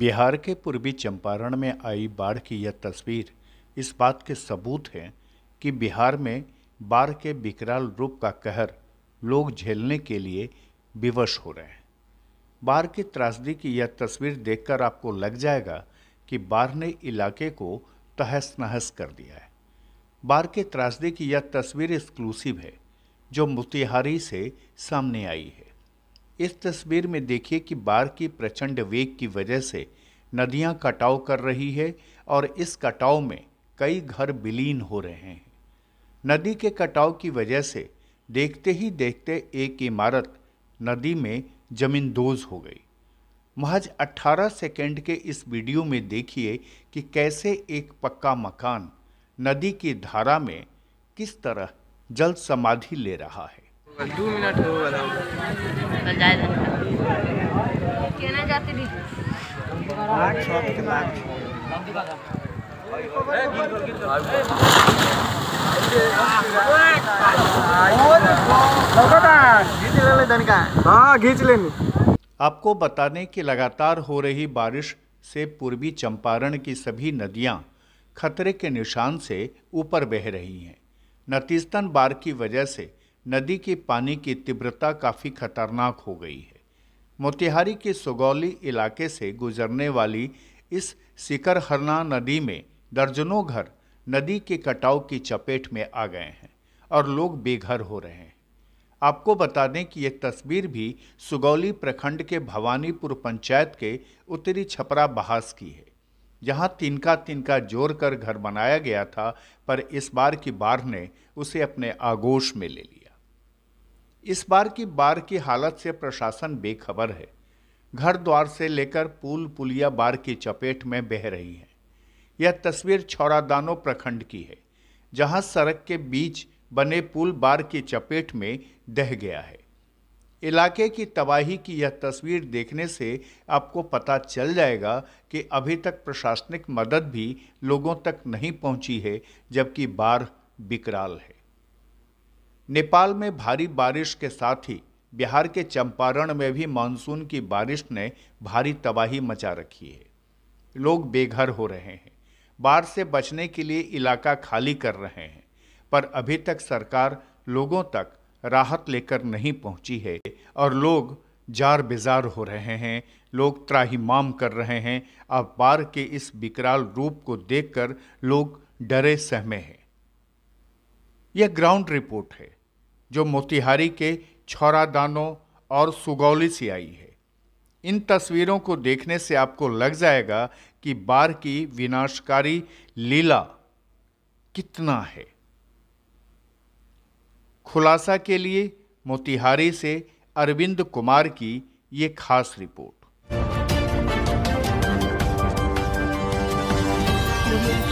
बिहार के पूर्वी चंपारण में आई बाढ़ की यह तस्वीर इस बात के सबूत है कि बिहार में बाढ़ के विकराल रूप का कहर लोग झेलने के लिए विवश हो रहे हैं बाढ़ की त्रासदी की यह तस्वीर देखकर आपको लग जाएगा कि बाढ़ ने इलाके को तहस नहस कर दिया है बाढ़ के त्रासदी की यह तस्वीर एक्सक्लूसिव है जो मोतिहारी से सामने आई है इस तस्वीर में देखिए कि बाढ़ की प्रचंड वेग की वजह से नदियां कटाव कर रही है और इस कटाव में कई घर विलीन हो रहे हैं नदी के कटाव की वजह से देखते ही देखते एक इमारत नदी में जमींदोज हो गई महज 18 सेकंड के इस वीडियो में देखिए कि कैसे एक पक्का मकान नदी की धारा में किस तरह जल समाधि ले रहा है हाँ आपको बताने की लगातार हो रही बारिश से पूर्वी चंपारण की सभी नदियां खतरे के निशान से ऊपर बह रही हैं नतीजतन बार की वजह से नदी के पानी की तीव्रता काफ़ी खतरनाक हो गई है मोतिहारी के सुगौली इलाके से गुजरने वाली इस सिकरहरना नदी में दर्जनों घर नदी के कटाव की चपेट में आ गए हैं और लोग बेघर हो रहे हैं आपको बता दें कि यह तस्वीर भी सुगौली प्रखंड के भवानीपुर पंचायत के उत्तरी छपरा बहास की है जहां तिनका तिनका जोर कर घर बनाया गया था पर इस बार की बाढ़ ने उसे अपने आगोश में ले लिया इस बार की बाढ़ की हालत से प्रशासन बेखबर है घर द्वार से लेकर पुल पुलिया बाढ़ की चपेट में बह रही है यह तस्वीर छौरादानो प्रखंड की है जहां सड़क के बीच बने पुल बाढ़ की चपेट में दह गया है इलाके की तबाही की यह तस्वीर देखने से आपको पता चल जाएगा कि अभी तक प्रशासनिक मदद भी लोगों तक नहीं पहुंची है जबकि बाढ़ विकराल है नेपाल में भारी बारिश के साथ ही बिहार के चंपारण में भी मानसून की बारिश ने भारी तबाही मचा रखी है लोग बेघर हो रहे हैं बाढ़ से बचने के लिए इलाका खाली कर रहे हैं पर अभी तक सरकार लोगों तक राहत लेकर नहीं पहुंची है और लोग जार बेजार हो रहे हैं लोग त्राहीमाम कर रहे हैं अब बाढ़ के इस विकराल रूप को देखकर लोग डरे सहमे हैं यह ग्राउंड रिपोर्ट है जो मोतिहारी के छौरादानों और सुगौली से आई है इन तस्वीरों को देखने से आपको लग जाएगा कि बार की विनाशकारी लीला कितना है खुलासा के लिए मोतिहारी से अरविंद कुमार की ये खास रिपोर्ट